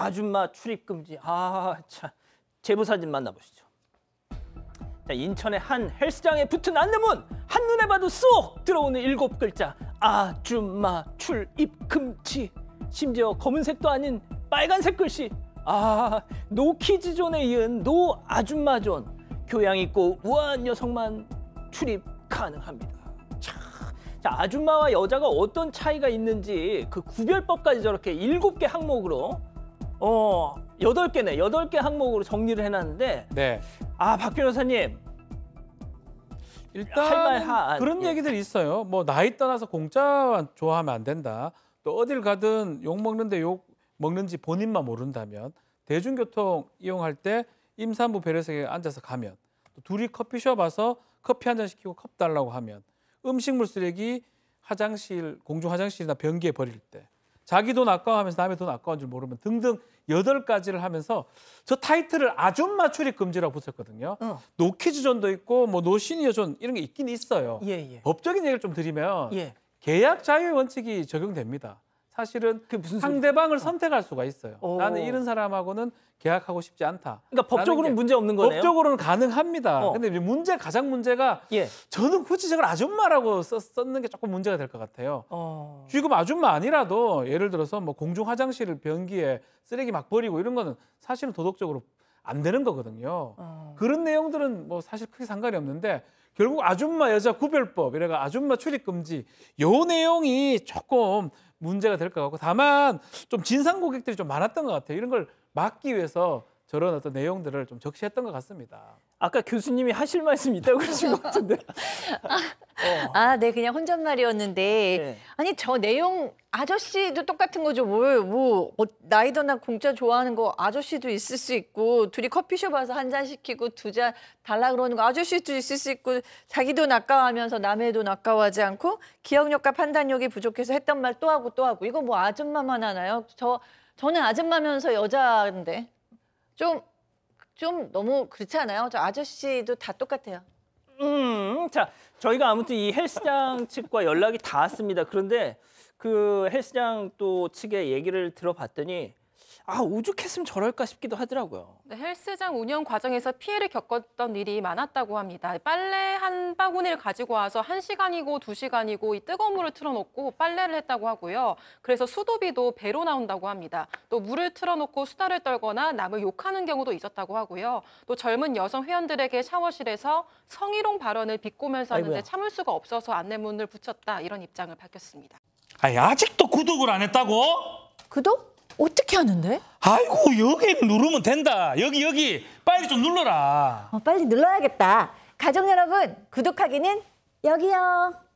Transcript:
아줌마 출입 금지. 아, 참. 제보 사진 만나보시죠. 자, 인천의 한 헬스장에 붙은 안내문. 한눈에 봐도 쏙 들어오는 일곱 글자. 아줌마 출입 금지. 심지어 검은색도 아닌 빨간색 글씨. 아, 노키즈 존에 이은 노 아줌마 존. 교양 있고 우아한 여성만 출입 가능합니다. 자, 아줌마와 여자가 어떤 차이가 있는지 그 구별법까지 저렇게 일곱 개 항목으로 어, 여덟 개네. 여덟 개 항목으로 정리를 해놨는데 네. 아, 박 변호사님. 일단 할 말, 아, 그런 예. 얘기들 있어요. 뭐 나이 떠나서 공짜 좋아하면 안 된다. 또 어딜 가든 욕 먹는데 욕 먹는지 본인만 모른다면 대중교통 이용할 때 임산부 배려석에 앉아서 가면 또 둘이 커피숍 와서 커피 한 잔 시키고 컵 달라고 하면 음식물 쓰레기 화장실 공중 화장실이나 변기에 버릴 때 자기 돈 아까워하면서 남의 돈 아까운 줄 모르면 등등 여덟 가지를 하면서 저 타이틀을 아줌마 출입 금지라고 붙였거든요. 어. 노키즈존도 있고 뭐 노시니어존 이런 게 있긴 있어요. 예, 예. 법적인 얘기를 좀 드리면 예. 계약 자유 의 원칙이 적용됩니다. 사실은 상대방을 소리 어. 선택할 수가 있어요. 오. 어. 나는 이런 사람하고는 계약하고 싶지 않다. 그러니까 법적으로는 문제 없는 거네요. 법적으로는 가능합니다. 어. 근데 문제 가장 문제가 예. 저는 굳이 저걸 아줌마라고 썼, 는게 조금 문제가 될 것 같아요. 어. 지금 아줌마 아니라도 예를 들어서 뭐 공중 화장실을 변기에 쓰레기 막 버리고 이런 거는 사실은 도덕적으로 안 되는 거거든요. 어. 그런 내용들은 뭐 사실 크게 상관이 없는데 결국 아줌마 여자 구별법 이래가 아줌마 출입 금지 요 내용이 조금 문제가 될 것 같고 다만 좀 진상 고객들이 좀 많았던 것 같아요. 이런 걸 막기 위해서 저런 어떤 내용들을 좀 적시했던 것 같습니다. 아까 교수님이 하실 말씀 있다고 그러신 것 같은데. 어. 아, 네, 그냥 혼잣말이었는데. 네. 아니, 저 내용 아저씨도 똑같은 거죠. 뭘, 뭐, 뭐, 뭐, 나이도나 공짜 좋아하는 거 아저씨도 있을 수 있고, 둘이 커피숍 와서 한 잔 시키고 두 잔 달라 그러는 거 아저씨도 있을 수 있고, 자기도 낚아하면서 남의 도 낚아하지 않고, 기억력과 판단력이 부족해서 했던 말 또 하고 또 하고, 이거 뭐 아줌마만 하나요? 저, 저는 아줌마면서 여자인데. 좀, 좀 너무 그렇지 않아요? 저 아저씨도 다 똑같아요. 음, 자, 저희가 아무튼 이 헬스장 측과 연락이 닿았습니다. 그런데 그 헬스장 또 측의 얘기를 들어봤더니 아 오죽했으면 저럴까 싶기도 하더라고요. 네, 헬스장 운영 과정에서 피해를 겪었던 일이 많았다고 합니다. 빨래 한 바구니를 가지고 와서 한시간이고두시간이고이 뜨거운 물을 틀어놓고 빨래를 했다고 하고요. 그래서 수도비도 배로 나온다고 합니다. 또 물을 틀어놓고 수다를 떨거나 남을 욕하는 경우도 있었다고 하고요. 또 젊은 여성 회원들에게 샤워실에서 성희롱 발언을 비꼬면서 하는데 아이고야. 참을 수가 없어서 안내문을 붙였다 이런 입장을 밝혔습니다. 아니, 아직도 구독을 안 했다고? 구독? 어떻게 하는데? 아이고 여기 누르면 된다. 여기 여기 빨리 좀 눌러라. 어, 빨리 눌러야겠다. 가족 여러분 구독하기는 여기요.